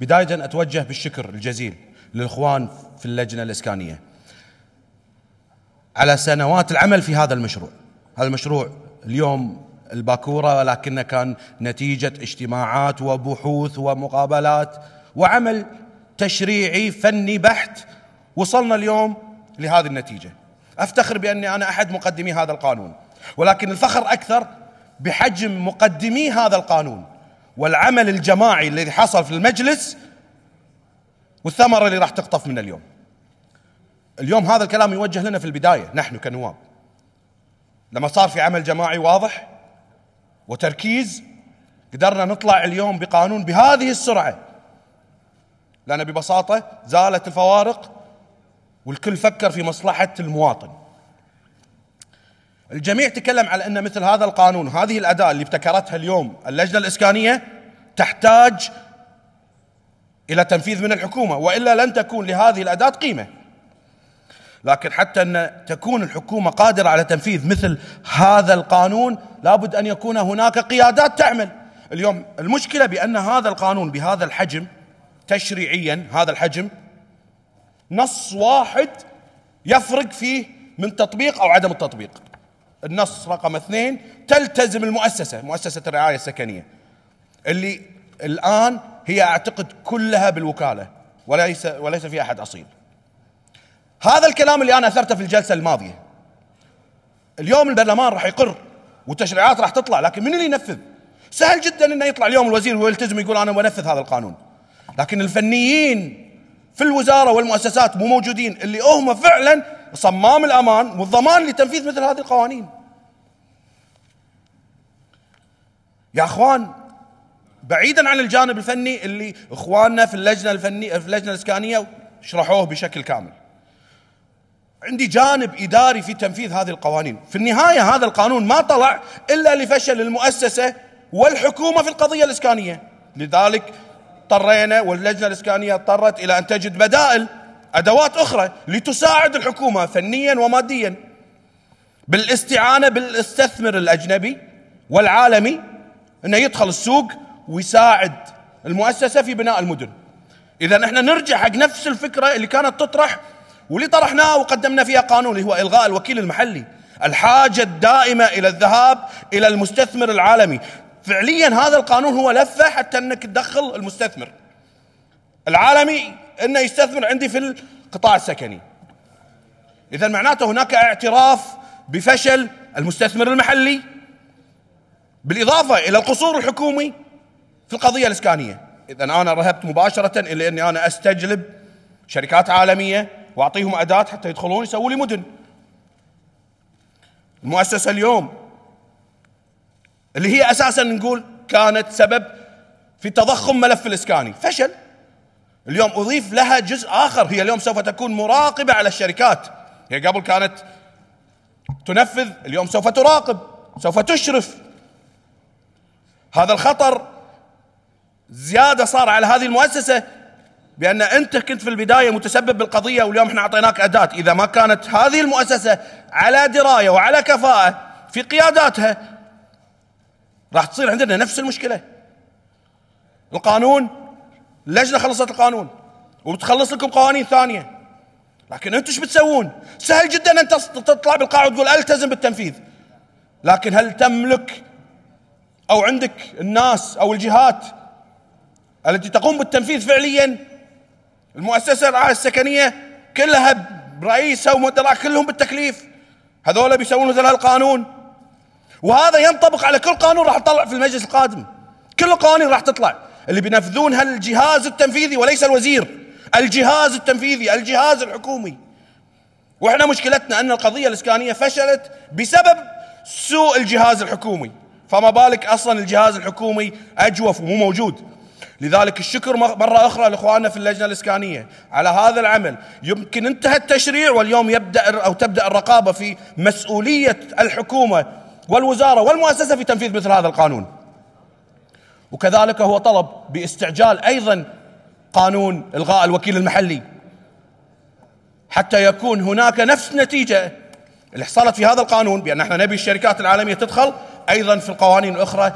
بداية أتوجه بالشكر الجزيل للإخوان في اللجنة الإسكانية على سنوات العمل في هذا المشروع هذا المشروع اليوم الباكورة ولكنه كان نتيجة اجتماعات وبحوث ومقابلات وعمل تشريعي فني بحت وصلنا اليوم لهذه النتيجة أفتخر بأني أنا أحد مقدمي هذا القانون ولكن الفخر أكثر بحجم مقدمي هذا القانون والعمل الجماعي الذي حصل في المجلس والثمره اللي راح تقطف من اليوم. اليوم هذا الكلام يوجه لنا في البدايه نحن كنواب. لما صار في عمل جماعي واضح وتركيز قدرنا نطلع اليوم بقانون بهذه السرعه. لان ببساطه زالت الفوارق والكل فكر في مصلحه المواطن. الجميع تكلم على أن مثل هذا القانون هذه الأداة اللي ابتكرتها اليوم اللجنة الإسكانية تحتاج إلى تنفيذ من الحكومة وإلا لن تكون لهذه الأداة قيمة لكن حتى أن تكون الحكومة قادرة على تنفيذ مثل هذا القانون لابد أن يكون هناك قيادات تعمل اليوم المشكلة بأن هذا القانون بهذا الحجم تشريعيا هذا الحجم نص واحد يفرق فيه من تطبيق أو عدم التطبيق النص رقم اثنين تلتزم المؤسسة مؤسسة الرعاية السكنية اللي الآن هي أعتقد كلها بالوكالة وليس, وليس في أحد أصيل هذا الكلام اللي أنا أثرته في الجلسة الماضية اليوم البرلمان راح يقر وتشريعات راح تطلع لكن من اللي ينفذ سهل جدا انه يطلع اليوم الوزير ويلتزم يقول انا بنفذ هذا القانون لكن الفنيين في الوزاره والمؤسسات مو موجودين اللي هم فعلا صمام الامان والضمان لتنفيذ مثل هذه القوانين يا اخوان بعيدا عن الجانب الفني اللي اخواننا في اللجنه الفنيه في اللجنه الاسكانيه شرحوه بشكل كامل عندي جانب اداري في تنفيذ هذه القوانين، في النهايه هذا القانون ما طلع الا لفشل المؤسسه والحكومه في القضيه الاسكانيه، لذلك اضطرينا واللجنه الاسكانيه اضطرت الى ان تجد بدائل أدوات أخرى لتساعد الحكومة فنيا وماديا بالاستعانة بالاستثمر الأجنبي والعالمي أنه يدخل السوق ويساعد المؤسسة في بناء المدن إذا احنا نرجع حق نفس الفكرة اللي كانت تطرح واللي طرحناها وقدمنا فيها قانون اللي هو إلغاء الوكيل المحلي الحاجة الدائمة إلى الذهاب إلى المستثمر العالمي فعليا هذا القانون هو لفة حتى أنك تدخل المستثمر العالمي انه يستثمر عندي في القطاع السكني اذا معناته هناك اعتراف بفشل المستثمر المحلي بالاضافه الى القصور الحكومي في القضيه الاسكانيه اذا انا رهبت مباشره الى اني انا استجلب شركات عالميه واعطيهم اداه حتى يدخلون يسووا لي مدن المؤسسه اليوم اللي هي اساسا نقول كانت سبب في تضخم ملف الاسكاني فشل اليوم أضيف لها جزء آخر هي اليوم سوف تكون مراقبة على الشركات هي قبل كانت تنفذ اليوم سوف تراقب سوف تشرف هذا الخطر زيادة صار على هذه المؤسسة بأن أنت كنت في البداية متسبب بالقضية واليوم احنا أعطيناك أداة إذا ما كانت هذه المؤسسة على دراية وعلى كفاءة في قياداتها راح تصير عندنا نفس المشكلة القانون اللجنه خلصت القانون وبتخلص لكم قوانين ثانيه لكن انتم ايش بتسوون؟ سهل جدا ان تطلع بالقاعه وتقول التزم بالتنفيذ لكن هل تملك او عندك الناس او الجهات التي تقوم بالتنفيذ فعليا المؤسسه الرعايه السكنيه كلها برئيسها ومدراء كلهم بالتكليف هذول بيسوون مثل هالقانون وهذا ينطبق على كل قانون راح تطلع في المجلس القادم كل القوانين راح تطلع اللي بينفذونها الجهاز التنفيذي وليس الوزير الجهاز التنفيذي الجهاز الحكومي واحنا مشكلتنا ان القضيه الاسكانيه فشلت بسبب سوء الجهاز الحكومي فما بالك اصلا الجهاز الحكومي اجوف ومو موجود لذلك الشكر مرة أخرى لإخواننا في اللجنة الإسكانية على هذا العمل يمكن انتهى التشريع واليوم يبدأ أو تبدأ الرقابة في مسؤولية الحكومة والوزارة والمؤسسة في تنفيذ مثل هذا القانون وكذلك هو طلب باستعجال أيضا قانون إلغاء الوكيل المحلي حتى يكون هناك نفس النتيجة اللي حصلت في هذا القانون بأن احنا نبي الشركات العالمية تدخل أيضا في القوانين الأخرى